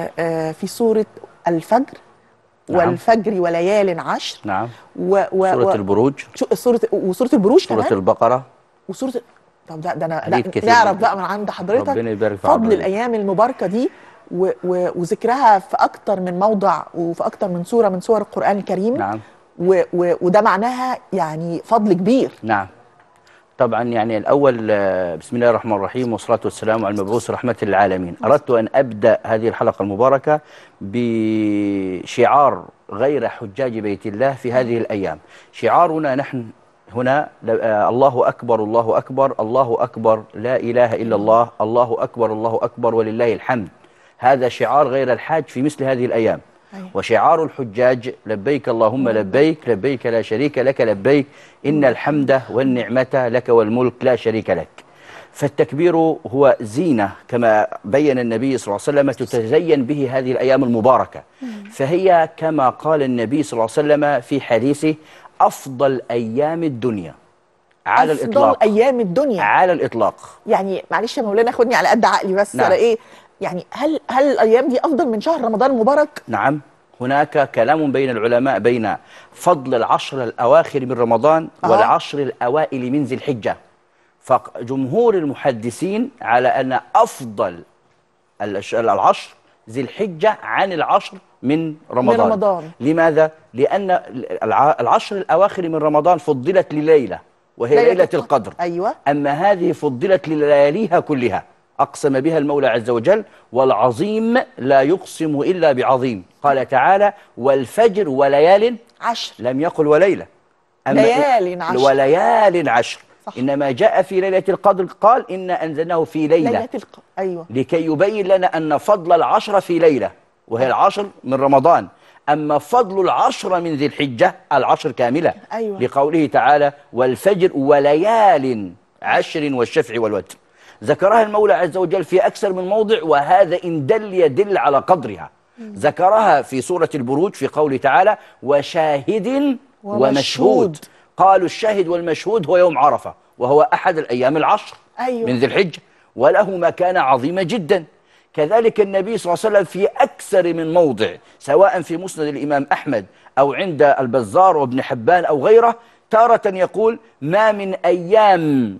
آه، آه، في سورة الفجر نعم. والفجر وليال عشر نعم و و سورة البروج سورة وسورة البروج كمان سورة البقرة وسورة طب ده ده انا نعرف بقى من عند حضرتك ربنا يبارك في فضل الايام المباركه دي و و وذكرها في اكتر من موضع وفي اكتر من سوره من سور القران الكريم نعم و و وده معناها يعني فضل كبير نعم طبعا يعني الأول آه، بسم الله الرحمن الرحيم والصلاة والسلام على المبعوث رحمة للعالمين أردت أن أبدأ هذه الحلقة المباركة بشعار غير حجاج بيت الله في هذه الأيام شعارنا نحن هنا آه، الله أكبر الله أكبر الله أكبر لا إله إلا الله الله أكبر الله أكبر ولله الحمد هذا شعار غير الحاج في مثل هذه الأيام وشعار الحجاج لبيك اللهم لبيك لبيك لا شريك لك لبيك إن الحمد والنعمة لك والملك لا شريك لك فالتكبير هو زينة كما بين النبي صلى الله عليه وسلم تتزين به هذه الأيام المباركة فهي كما قال النبي صلى الله عليه وسلم في حديثه أفضل أيام الدنيا على أفضل الإطلاق أفضل أيام الدنيا على الإطلاق يعني معلش يا مولانا خدني على قد عقلي بس نعم. على إيه يعني هل هل الايام دي افضل من شهر رمضان المبارك نعم هناك كلام بين العلماء بين فضل العشر الاواخر من رمضان آه. والعشر الاوائل من ذي الحجه فجمهور المحدثين على ان افضل العشر ذي الحجه عن العشر من رمضان, من رمضان. لماذا لان العشر الاواخر من رمضان فضلت لليله وهي ليلة, ليلة القدر أيوة. أما هذه فضلت للياليها كلها أقسم بها المولى عز وجل والعظيم لا يقسم إلا بعظيم قال تعالى والفجر وليال عشر لم يقل وليلة ليال عشر وليال عشر صح. إنما جاء في ليلة القدر قال إنا أنزلناه في ليلة, ليلة الق... أيوة. لكي يبين لنا أن فضل العشر في ليلة وهي العشر من رمضان أما فضل العشر من ذي الحجة العشر كاملة أيوة. لقوله تعالى والفجر وليال عشر والشفع والوتر ذكرها المولى عز وجل في أكثر من موضع وهذا إن دل يدل على قدرها ذكرها في سورة البروج في قوله تعالى وشاهد ومشهود, ومشهود. قالوا الشاهد والمشهود هو يوم عرفة وهو أحد الأيام العشر أيوة. من ذي الحجة وله مكانة عظيمة جدا كذلك النبي صلى الله عليه وسلم في أكثر من موضع سواء في مسند الإمام أحمد أو عند البزار وابن حبان أو غيره تارة يقول ما من أيام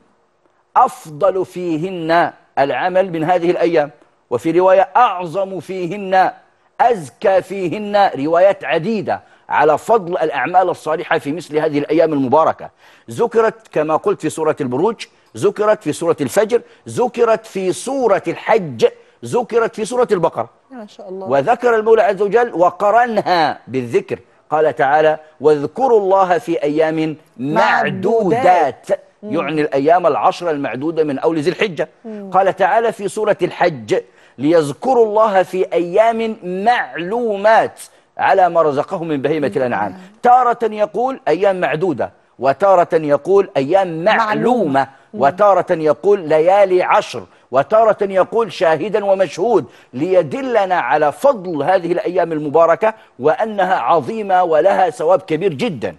أفضل فيهن العمل من هذه الأيام وفي رواية أعظم فيهن أزكى فيهن روايات عديدة على فضل الأعمال الصالحة في مثل هذه الأيام المباركة ذكرت كما قلت في سورة البروج ذكرت في سورة الفجر ذكرت في سورة الحج ذكرت في سورة البقرة ما شاء الله وذكر المولى عز وجل وقرنها بالذكر قال تعالى واذكروا الله في أيام معدودات يعني الأيام العشرة المعدودة من أول ذي الحجة قال تعالى في سورة الحج ليذكروا الله في أيام معلومات على ما رزقهم من بهيمة الأنعام تارة يقول أيام معدودة وتارة يقول أيام معلومة وتارة يقول ليالي عشر وتارة يقول شاهدا ومشهود ليدلنا على فضل هذه الأيام المباركة وأنها عظيمة ولها ثواب كبير جدا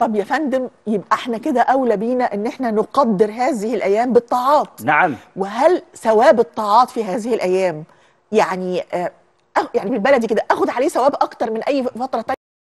طب يا فندم يبقى احنا كده اولى بينا ان احنا نقدر هذه الايام بالطاعات نعم وهل ثواب الطاعات في هذه الايام يعني آه يعني بالبلدي كده اخد عليه ثواب اكتر من اي فتره تانية